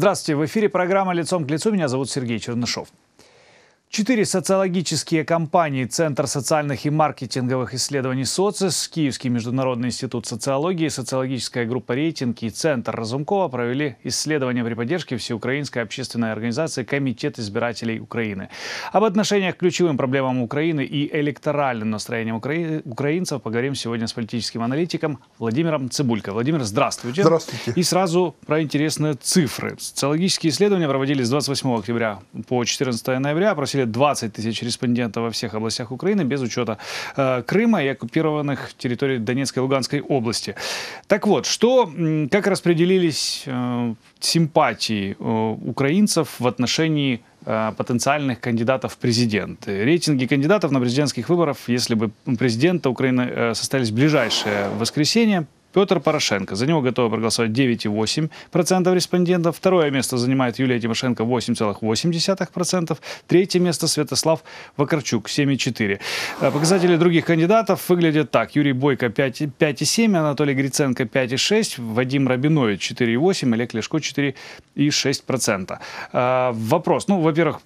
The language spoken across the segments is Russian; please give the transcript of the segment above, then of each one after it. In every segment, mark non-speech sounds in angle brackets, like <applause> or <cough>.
Здравствуйте, в эфире программа «Лицом к лицу». Меня зовут Сергей Чернышов. Четыре социологические компании Центр социальных и маркетинговых исследований «Социс», Киевский международный институт социологии, социологическая группа «Рейтинг» и Центр Разумкова провели исследование при поддержке Всеукраинской общественной организации «Комитет избирателей Украины». Об отношениях к ключевым проблемам Украины и электоральным настроениям украинцев поговорим сегодня с политическим аналитиком Владимиром Цибулько. Владимир, здравствуйте. Здравствуйте. И сразу про интересные цифры. Социологические исследования проводились с 28 октября по 14 ноября. Просили числе 20 тысяч респондентов во всех областях Украины, без учета э, Крыма и оккупированных территорий Донецкой и Луганской области. Так вот, что, как распределились э, симпатии э, украинцев в отношении э, потенциальных кандидатов в президенты. Рейтинги кандидатов на президентских выборов, если бы президента Украины э, состоялись в ближайшее воскресенье, Петр Порошенко. За него готовы проголосовать 9,8% респондентов. Второе место занимает Юлия Тимошенко 8,8%. Третье место Святослав Вакарчук 7,4%. Э, показатели других кандидатов выглядят так. Юрий Бойко 5,7%, Анатолий Гриценко 5,6%, Вадим Рабинович 4,8%, Олег Лешко 4,6%. Э, вопрос. Ну, во-первых,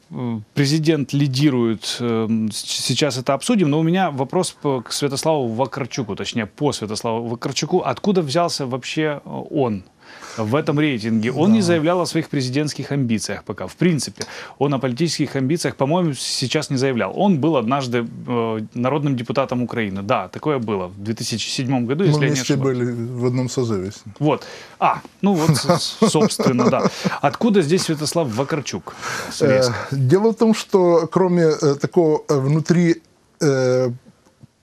президент лидирует. Э, сейчас это обсудим. Но у меня вопрос к Святославу Вакарчуку, точнее, по Святославу Вакарчуку. А откуда взялся вообще э, он? в этом рейтинге. Он да. не заявлял о своих президентских амбициях пока. В принципе, он о политических амбициях, по-моему, сейчас не заявлял. Он был однажды э, народным депутатом Украины. Да, такое было в 2007 году, Мы ну, вместе я не ошибаюсь. были в одном созыве. Вот. А, ну вот, собственно, да. Откуда здесь Святослав Вакарчук? Э, дело в том, что кроме э, такого внутри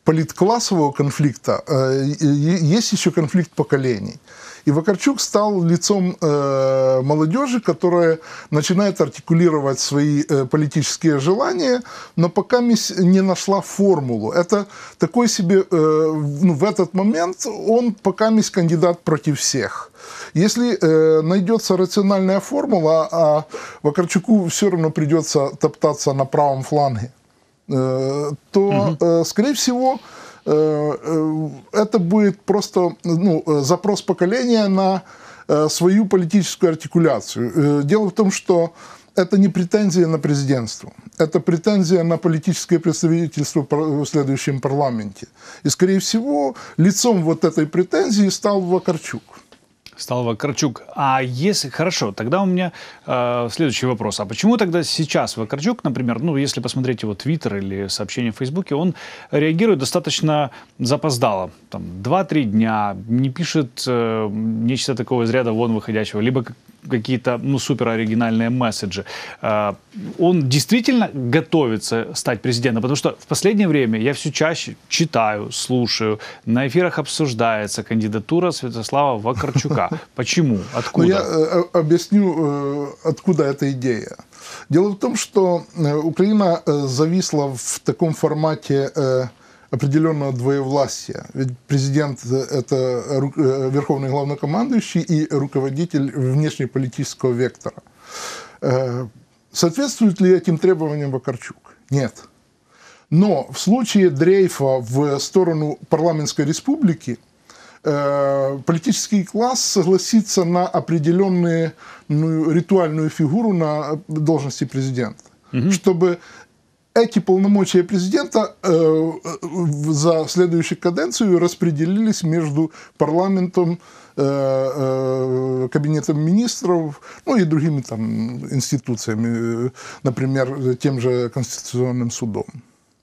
политклассового конфликта э, есть еще конфликт поколений. И Вакарчук стал лицом э, молодежи, которая начинает артикулировать свои э, политические желания, но пока не нашла формулу. Это такой себе, э, ну, в этот момент он пока кандидат против всех. Если э, найдется рациональная формула, а, а Вакарчуку все равно придется топтаться на правом фланге, Э, то, угу. скорее всего, э, это будет просто ну, запрос поколения на свою политическую артикуляцию. Дело в том, что это не претензия на президентство, это претензия на политическое представительство в следующем парламенте. И, скорее всего, лицом вот этой претензии стал Вакарчук стал Вакарчук. А если... Хорошо, тогда у меня э, следующий вопрос. А почему тогда сейчас Вакарчук, например, ну, если посмотреть его твиттер или сообщение в Фейсбуке, он реагирует достаточно запоздало. Там, два-три дня, не пишет э, нечто такого из ряда вон выходящего. Либо какие-то ну, супер оригинальные месседжи. А, он действительно готовится стать президентом, потому что в последнее время я все чаще читаю, слушаю, на эфирах обсуждается кандидатура Святослава Вакарчука. <laughs> Почему? Ну, откуда? я э, э, объясню, э, откуда эта идея. Дело в том, что Украина зависла в таком формате определенного двоевластия. Ведь президент – это э, верховный главнокомандующий и руководитель внешнеполитического вектора. Э, соответствует ли этим требованиям Вакарчук? Нет. Но в случае дрейфа в сторону парламентской республики э, политический класс согласится на определенную ну, ритуальную фигуру на должности президента угу. чтобы эти полномочия президента э, за следующую каденцию распределились между парламентом, э, э, кабинетом министров, ну и другими там институциями, например, тем же Конституционным судом.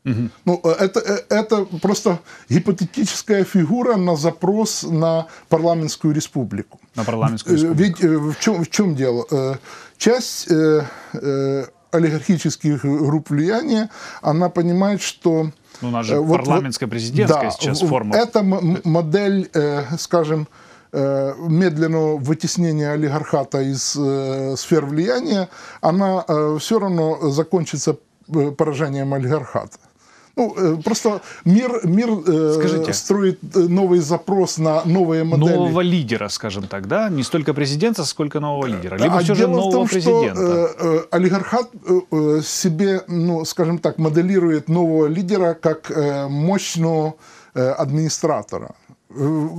Угу. Ну, это, это просто гипотетическая фигура на запрос на парламентскую республику. На парламентскую республику. Ведь в чем, в чем дело? Часть олигархических групп влияния, она понимает, что... Ну, у нас же э, вот, парламентская президентская да, сейчас форма. Это модель, э, скажем, э, медленного вытеснения олигархата из э, сфер влияния, она э, все равно закончится поражением олигархата. Ну, э, просто мир, мир э, Скажите, строит э, новый запрос на новые модели. Нового лидера, скажем так, да? Не столько президента, сколько нового лидера. Либо а все же нового в том, президента. Что, олигархат себе, ну, скажем так, моделирует нового лидера как мощного администратора.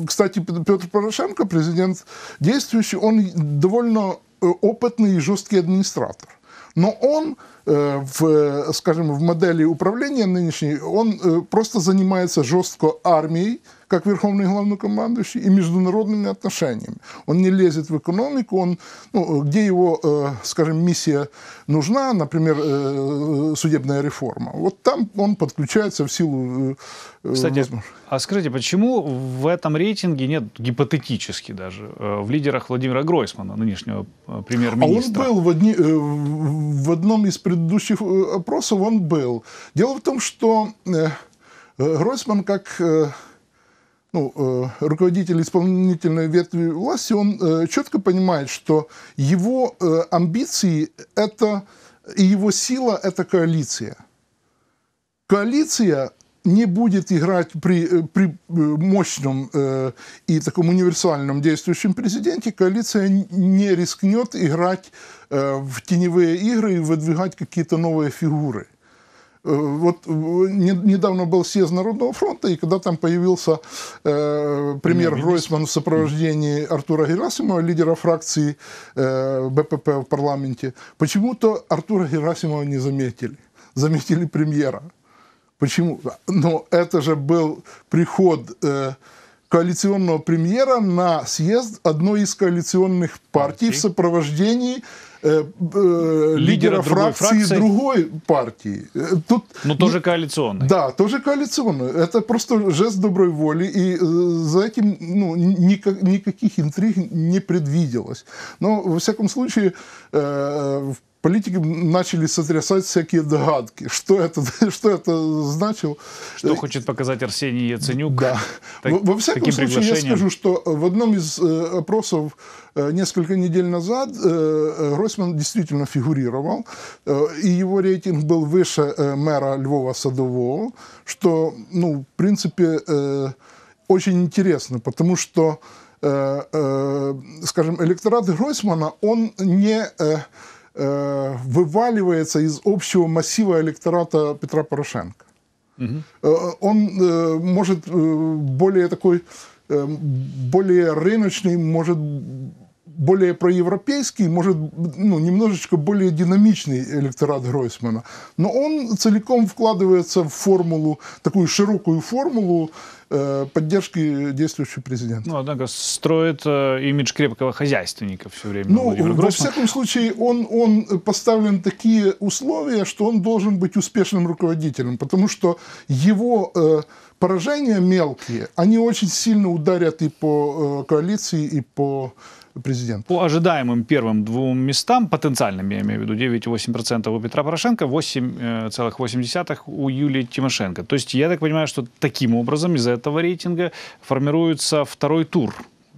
Кстати, Петр Порошенко, президент действующий, он довольно опытный и жесткий администратор но он э, в, э, скажем, в модели управления нынешней, он э, просто занимается жестко армией, как верховный главнокомандующий, и международными отношениями. Он не лезет в экономику, он, ну, где его, э, скажем, миссия нужна, например, э, судебная реформа, вот там он подключается в силу... Э, Кстати, а скажите, почему в этом рейтинге нет гипотетически даже э, в лидерах Владимира Гройсмана, нынешнего э, премьер-министра? А он был в, одни, э, в одном из предыдущих опросов, он был. Дело в том, что Гройсман как ну, э, руководитель исполнительной ветви власти, он э, четко понимает, что его э, амбиции это, и его сила – это коалиция. Коалиция не будет играть при, э, при э, мощном э, и таком универсальном действующем президенте, коалиция не рискнет играть э, в теневые игры и выдвигать какие-то новые фигуры – Э, вот э, недавно был съезд Народного фронта, и когда там появился э, премьер Гройсман в сопровождении Артура Герасимова, лидера фракции э, БПП в парламенте, почему-то Артура Герасимова не заметили. Заметили премьера. Почему? Но это же был приход э, коалиционного премьера на съезд одной из коалиционных партий okay. в сопровождении лидера, лидера фракции, фракции другой партии. Тут, Но тоже ну, коалиционный. Да, тоже коалиционный. Это просто жест доброй воли, и э, за этим ну, никак, никаких интриг не предвиделось. Но, во всяком случае, э, в политики начали сотрясать всякие догадки, что это, <laughs> что это значило. Что хочет показать Арсений Яценюк. Да. Так, во, во всяком случае, я скажу, что в одном из э, опросов э, несколько недель назад э, Гройсман действительно фигурировал, э, и его рейтинг был выше э, мэра Львова Садового, что, ну, в принципе, э, очень интересно, потому что, э, э, скажем, электорат Гройсмана, он не... Э, Э, вываливается из общего массива электората Петра Порошенко. Угу. Он э, может более такой, более рыночный, может более проевропейский, может, ну, немножечко более динамичный электорат Гройсмана. Но он целиком вкладывается в формулу, такую широкую формулу э, поддержки действующего президента. Ну, однако строит э, имидж крепкого хозяйственника все время. Ну, во всяком случае, он, он поставлен такие условия, что он должен быть успешным руководителем, потому что его... Э, поражения мелкие, они очень сильно ударят и по э, коалиции, и по президент. По ожидаемым первым двум местам, потенциальным, я имею в виду, 9,8% у Петра Порошенко, 8,8% э, у Юлии Тимошенко. То есть я так понимаю, что таким образом из этого рейтинга формируется второй тур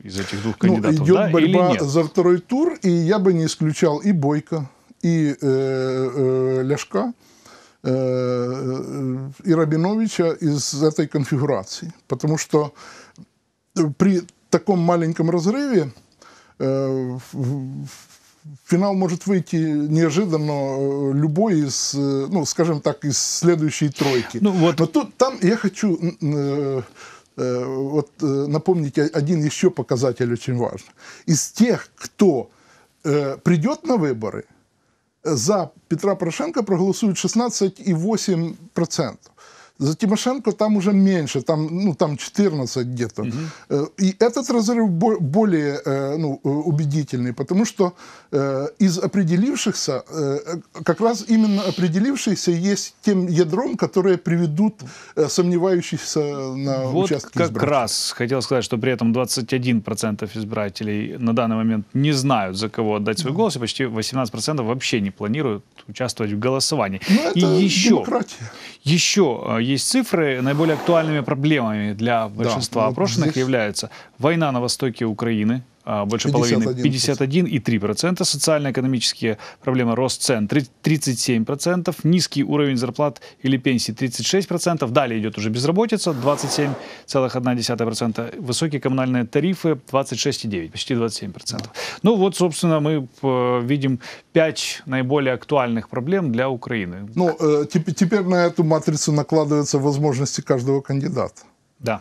из этих двух ну, кандидатов, ну, идет да, борьба или нет? за второй тур, и я бы не исключал и Бойко, и э, э, Ляшка, э, э и Рабиновича из этой конфигурации. Потому что при таком маленьком разрыве Э, финал может выйти неожиданно э, любой из, э, ну, скажем так, из следующей тройки. Ну, вот. Но тут, там я хочу вот, напомнить один еще показатель очень важный. Из тех, кто э, придет на выборы, за Петра Порошенко проголосуют 16,8%. За Тимошенко там уже меньше, там, ну, там 14 где-то. Угу. И этот разрыв более э, ну, э, убедительный, потому что из определившихся, как раз именно определившиеся есть тем ядром, которые приведут сомневающихся на вот участке как избирателей. раз хотел сказать, что при этом 21% избирателей на данный момент не знают, за кого отдать свой голос, и почти 18% вообще не планируют участвовать в голосовании. Но ну, и еще, демократия. Еще э, есть цифры. Наиболее актуальными проблемами для большинства да. опрошенных являются война на востоке Украины, а, больше 51%. половины, 51,3%. Социально-экономические проблемы рост цен 37%, низкий уровень зарплат или пенсий 36%, далее идет уже безработица 27,1%, высокие коммунальные тарифы 26,9%, почти 27%. Да. Ну вот, собственно, мы э, видим 5 наиболее актуальных проблем для Украины. Ну, э, теперь на эту матрицу накладываются возможности каждого кандидата. Да.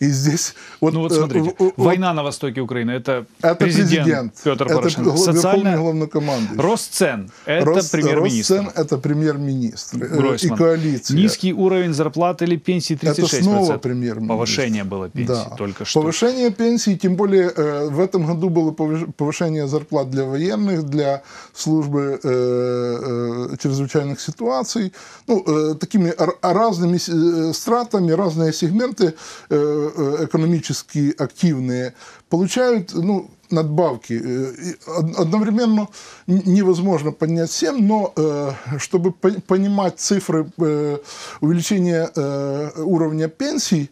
И здесь вот, ну вот э, смотрите, э, э, война на востоке Украины это, это президент, президент Петр Порошенко, это социальный главнокомандующий. Рост цен это Рос, э, премьер-министр. Рост цен это премьер-министр э, Гройсман. и коалиция. Низкий уровень зарплат или пенсии 36%. Это снова премьер-министр. Повышение было пенсии да. только что. Повышение пенсии, тем более э, в этом году было повышение зарплат для военных, для службы э, э, чрезвычайных ситуаций. Ну, э, такими разными стратами, разные сегменты Э, э, экономически активные, получают ну, надбавки. Э, одновременно невозможно поднять всем, но чтобы понимать цифры увеличения уровня пенсий,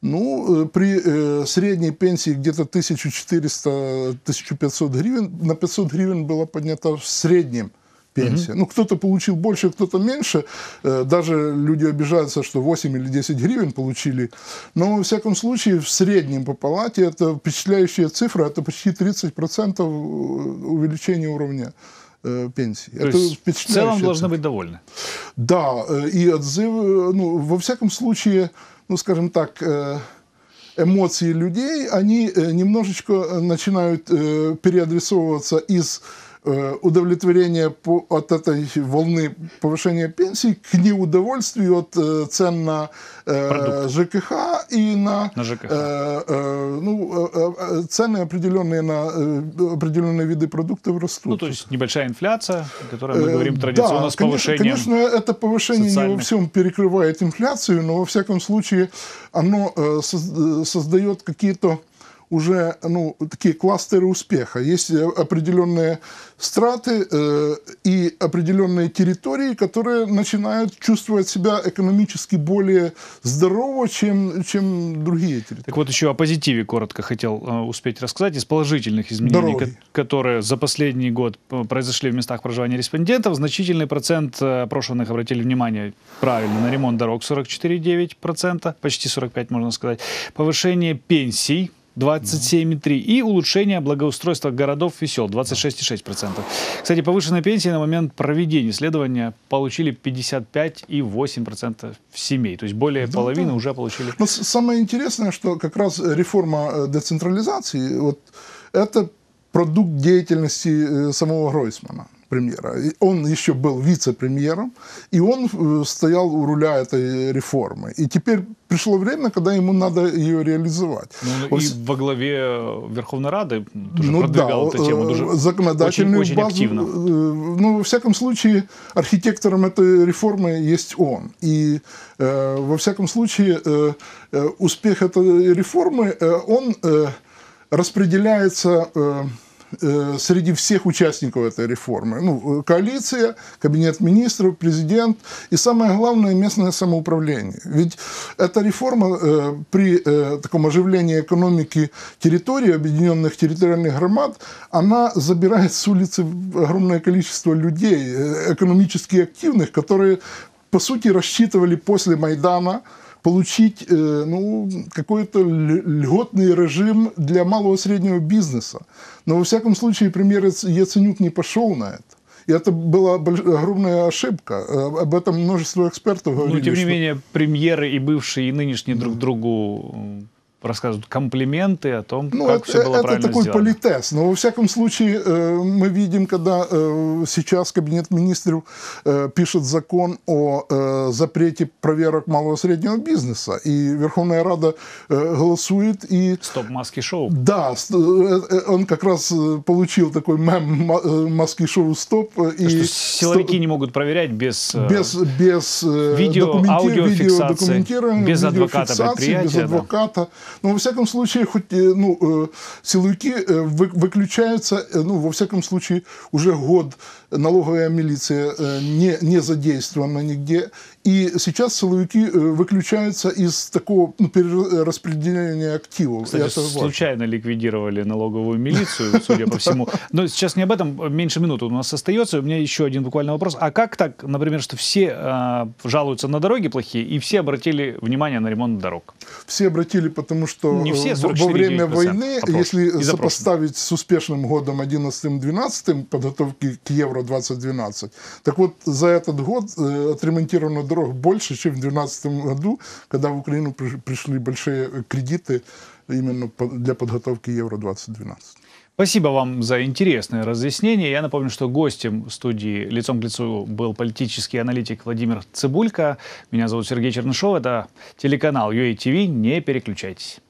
ну, при средней пенсии где-то 1400-1500 гривен, на 500 гривен было поднято в среднем – пенсия. Угу. Ну, кто-то получил больше, кто-то меньше. Э, даже люди обижаются, что 8 или 10 гривен получили. Но, во всяком случае, в среднем по палате это впечатляющая цифра, это почти 30% э, увеличения уровня э, пенсии. То это есть в целом должны быть довольны. Да, и отзывы, ну, во всяком случае, ну, скажем так, эмоции людей, они немножечко начинают переадресовываться из Э, удовлетворение по, от этой волны повышения пенсий к неудовольствию от э, цен на э, ЖКХ и на, на ЖКХ. Э, э, ну, э, э, э, цены определенные на э, определенные виды продуктов растут. Ну, то есть небольшая инфляция, о которой мы говорим традиционно да, с повышением Конечно, это повышение социальных... не во всем перекрывает инфляцию, но во всяком случае оно э, создает какие-то уже ну, такие кластеры успеха. Есть э, определенные страты э, и определенные территории, которые начинают чувствовать себя экономически более здорово, чем, чем другие территории. Так вот еще о позитиве коротко хотел э, успеть рассказать. Из положительных изменений, Дороги. которые за последний год э, произошли в местах проживания респондентов, значительный процент э, опрошенных обратили внимание правильно на ремонт дорог 44,9%, почти 45% можно сказать, повышение пенсий 27,3%. И улучшение благоустройства городов и сел 26,6%. Кстати, повышенная пенсия на момент проведения исследования получили 55,8% семей. То есть более половины да. уже получили. Но ну, самое интересное, что как раз э, реформа э, децентрализации, вот это продукт деятельности э, самого Ройсмана премьера. Он еще был вице-премьером, и он э, стоял у руля этой реформы. И теперь пришло время, когда ему надо ее реализовать. Ну, ну Он... и во главе э, Верховной Рады тоже ну, продвигал да, эту тему э, тоже законодательную очень, базу. Очень активно. Ну, во всяком случае, архитектором этой реформы есть он. И, э, во всяком случае, э, успех этой реформы, э, он распределяется Э, среди всех участников этой реформы. Ну, э, коалиция, кабинет министров, президент и самое главное местное самоуправление. Ведь эта реформа э, при э, таком оживлении экономики территории, объединенных территориальных громад, она забирает с улицы огромное количество людей, э, экономически активных, которые, по сути, рассчитывали после Майдана получить э, ну, какой-то льготный режим для малого и среднего бизнеса. Но, во всяком случае, премьер Яценюк не пошел на это. И это была огромная ошибка. Э, об этом множество экспертов ну, говорили. Но, тем не что... менее, премьеры и бывшие, и нынешние друг другу рассказывают комплименты о том, ну, как это, все было это правильно такой сделано. политез. Но, во всяком случае, э, мы видим, когда э, сейчас Кабинет министров э, пишет закон о э, запрете проверок малого и среднего бизнеса, и Верховная Рада э, голосует и... Стоп-маски-шоу. Да, э, э, он как раз э, получил такой мем маски-шоу «Стоп». И Что силовики стоп... не могут проверять без... Без, без видео, документи... аудиофиксации, видео, без адвоката предприятия. Без адвоката. Да. Но, ну, во всяком случае, хоть, э, ну, э, силовики э, выключаются, ну, во всяком случае, уже год налоговая милиция не, не задействована нигде. И сейчас силовики выключаются из такого ну, перераспределения активов. Кстати, случайно ликвидировали налоговую милицию, судя по всему. Но сейчас не об этом, меньше минуты у нас остается. У меня еще один буквально вопрос. А как так, например, что все жалуются на дороги плохие и все обратили внимание на ремонт дорог? Все обратили, потому потому что не э, все во время войны, а если сопоставить с успешным годом 11-12, подготовки к Евро-2012, так вот за этот год э, отремонтировано дорог больше, чем в 2012 году, когда в Украину пришли большие э, кредиты именно для подготовки Евро-2012. Спасибо вам за интересное разъяснение. Я напомню, что гостем студии «Лицом к лицу» был политический аналитик Владимир Цибулько. Меня зовут Сергей Чернышов. Это телеканал UATV. Не переключайтесь.